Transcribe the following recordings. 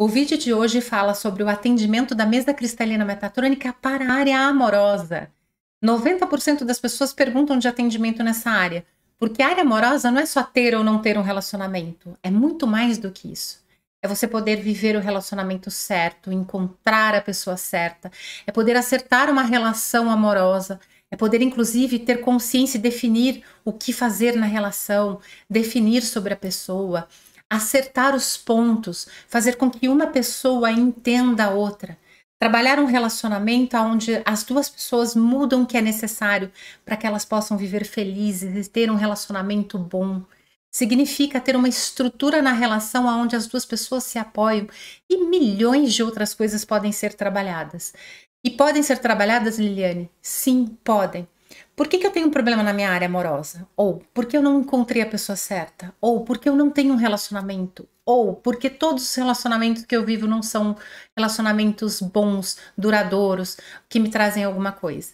O vídeo de hoje fala sobre o atendimento da mesa cristalina metatrônica para a área amorosa. 90% das pessoas perguntam de atendimento nessa área, porque a área amorosa não é só ter ou não ter um relacionamento, é muito mais do que isso. É você poder viver o relacionamento certo, encontrar a pessoa certa, é poder acertar uma relação amorosa, é poder, inclusive, ter consciência e definir o que fazer na relação, definir sobre a pessoa, acertar os pontos, fazer com que uma pessoa entenda a outra. Trabalhar um relacionamento onde as duas pessoas mudam o que é necessário para que elas possam viver felizes e ter um relacionamento bom. Significa ter uma estrutura na relação onde as duas pessoas se apoiam e milhões de outras coisas podem ser trabalhadas. E podem ser trabalhadas, Liliane? Sim, podem por que, que eu tenho um problema na minha área amorosa? Ou por que eu não encontrei a pessoa certa? Ou por que eu não tenho um relacionamento? Ou porque todos os relacionamentos que eu vivo não são relacionamentos bons, duradouros, que me trazem alguma coisa?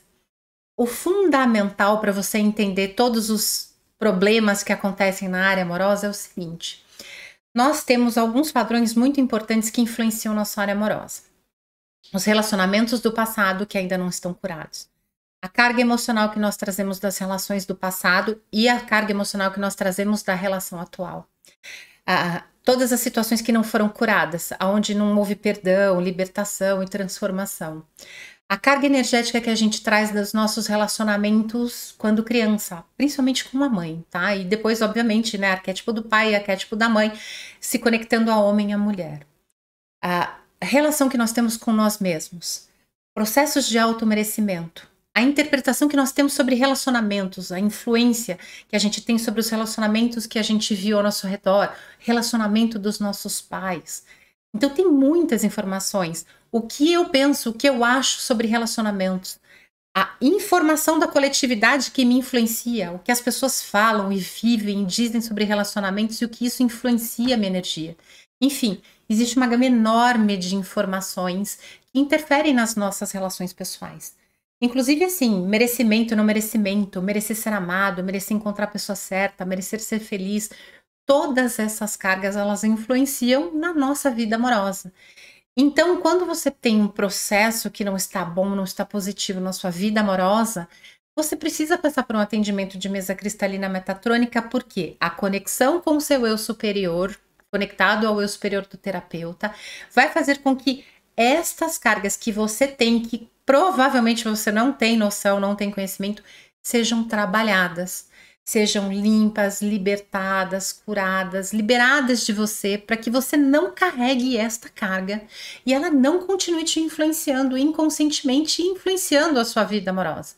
O fundamental para você entender todos os problemas que acontecem na área amorosa é o seguinte: nós temos alguns padrões muito importantes que influenciam nossa área amorosa. Os relacionamentos do passado que ainda não estão curados a carga emocional que nós trazemos das relações do passado e a carga emocional que nós trazemos da relação atual. Ah, todas as situações que não foram curadas, aonde não houve perdão, libertação e transformação. A carga energética que a gente traz dos nossos relacionamentos quando criança, principalmente com a mãe, tá? E depois, obviamente, né, arquétipo do pai e arquétipo da mãe, se conectando a homem e a mulher. A relação que nós temos com nós mesmos, processos de automerecimento, a interpretação que nós temos sobre relacionamentos, a influência que a gente tem sobre os relacionamentos que a gente viu ao nosso redor, relacionamento dos nossos pais. Então tem muitas informações. O que eu penso, o que eu acho sobre relacionamentos, a informação da coletividade que me influencia, o que as pessoas falam e vivem, dizem sobre relacionamentos e o que isso influencia a minha energia. Enfim, existe uma gama enorme de informações que interferem nas nossas relações pessoais. Inclusive, assim, merecimento, não merecimento, merecer ser amado, merecer encontrar a pessoa certa, merecer ser feliz, todas essas cargas elas influenciam na nossa vida amorosa. Então, quando você tem um processo que não está bom, não está positivo na sua vida amorosa, você precisa passar por um atendimento de mesa cristalina metatrônica, porque a conexão com o seu eu superior, conectado ao eu superior do terapeuta, vai fazer com que estas cargas que você tem que provavelmente você não tem noção, não tem conhecimento, sejam trabalhadas, sejam limpas, libertadas, curadas, liberadas de você, para que você não carregue esta carga e ela não continue te influenciando inconscientemente e influenciando a sua vida amorosa.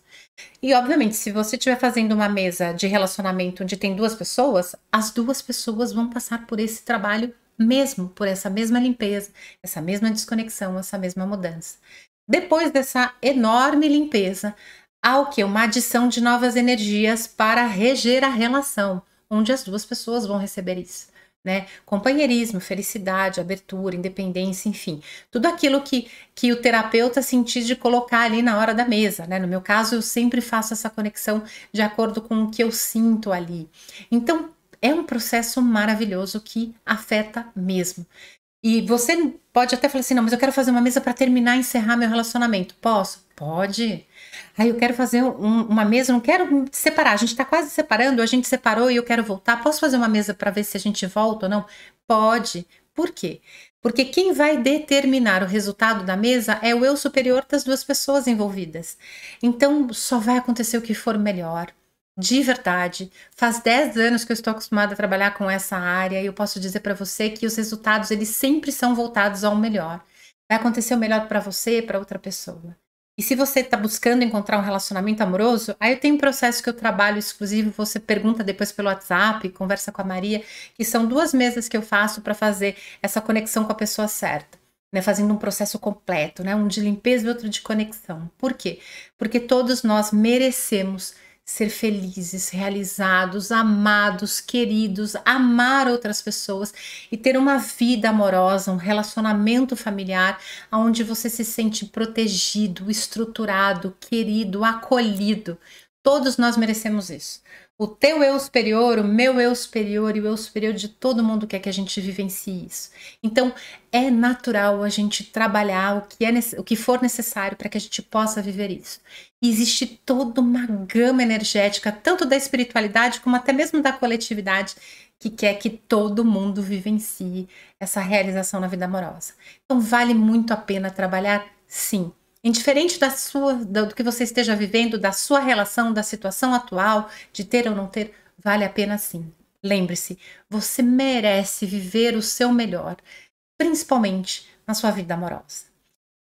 E obviamente, se você estiver fazendo uma mesa de relacionamento onde tem duas pessoas, as duas pessoas vão passar por esse trabalho mesmo, por essa mesma limpeza, essa mesma desconexão, essa mesma mudança. Depois dessa enorme limpeza, há o que? Uma adição de novas energias para reger a relação, onde as duas pessoas vão receber isso. Né? Companheirismo, felicidade, abertura, independência, enfim, tudo aquilo que, que o terapeuta sentir de colocar ali na hora da mesa, né? No meu caso, eu sempre faço essa conexão de acordo com o que eu sinto ali. Então, é um processo maravilhoso que afeta mesmo. E você pode até falar assim: não, mas eu quero fazer uma mesa para terminar e encerrar meu relacionamento. Posso? Pode. Aí eu quero fazer um, uma mesa, não quero separar. A gente está quase separando, a gente separou e eu quero voltar. Posso fazer uma mesa para ver se a gente volta ou não? Pode. Por quê? Porque quem vai determinar o resultado da mesa é o eu superior das duas pessoas envolvidas. Então só vai acontecer o que for melhor de verdade. Faz 10 anos que eu estou acostumada a trabalhar com essa área e eu posso dizer para você que os resultados eles sempre são voltados ao melhor. Vai acontecer o melhor para você, para outra pessoa. E se você está buscando encontrar um relacionamento amoroso, aí eu tenho um processo que eu trabalho exclusivo, você pergunta depois pelo WhatsApp, conversa com a Maria, que são duas mesas que eu faço para fazer essa conexão com a pessoa certa. Né, fazendo um processo completo, né, um de limpeza e outro de conexão. Por quê? Porque todos nós merecemos ser felizes, realizados, amados, queridos, amar outras pessoas e ter uma vida amorosa, um relacionamento familiar onde você se sente protegido, estruturado, querido, acolhido. Todos nós merecemos isso. O teu eu superior, o meu eu superior e o eu superior de todo mundo quer que a gente vivencie isso. Então, é natural a gente trabalhar o que, é, o que for necessário para que a gente possa viver isso. E existe toda uma gama energética, tanto da espiritualidade como até mesmo da coletividade, que quer que todo mundo vivencie essa realização na vida amorosa. Então, vale muito a pena trabalhar? Sim. Indiferente da sua, do que você esteja vivendo, da sua relação, da situação atual, de ter ou não ter, vale a pena sim. Lembre-se, você merece viver o seu melhor, principalmente na sua vida amorosa.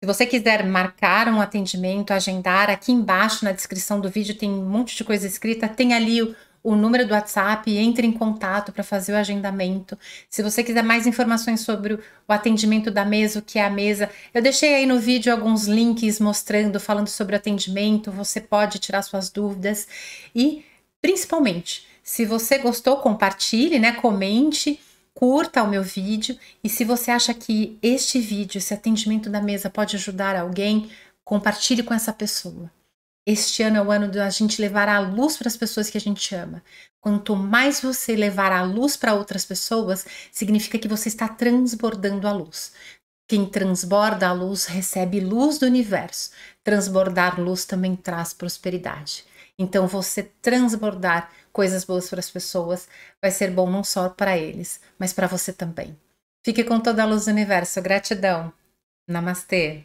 Se você quiser marcar um atendimento, agendar, aqui embaixo na descrição do vídeo tem um monte de coisa escrita, tem ali o o número do WhatsApp, entre em contato para fazer o agendamento. Se você quiser mais informações sobre o atendimento da mesa, o que é a mesa, eu deixei aí no vídeo alguns links mostrando, falando sobre o atendimento, você pode tirar suas dúvidas e principalmente, se você gostou, compartilhe, né, comente, curta o meu vídeo e se você acha que este vídeo, esse atendimento da mesa pode ajudar alguém, compartilhe com essa pessoa. Este ano é o ano de a gente levar a luz para as pessoas que a gente ama. Quanto mais você levar a luz para outras pessoas, significa que você está transbordando a luz. Quem transborda a luz recebe luz do universo. Transbordar luz também traz prosperidade. Então, você transbordar coisas boas para as pessoas vai ser bom não só para eles, mas para você também. Fique com toda a luz do universo. Gratidão. Namastê.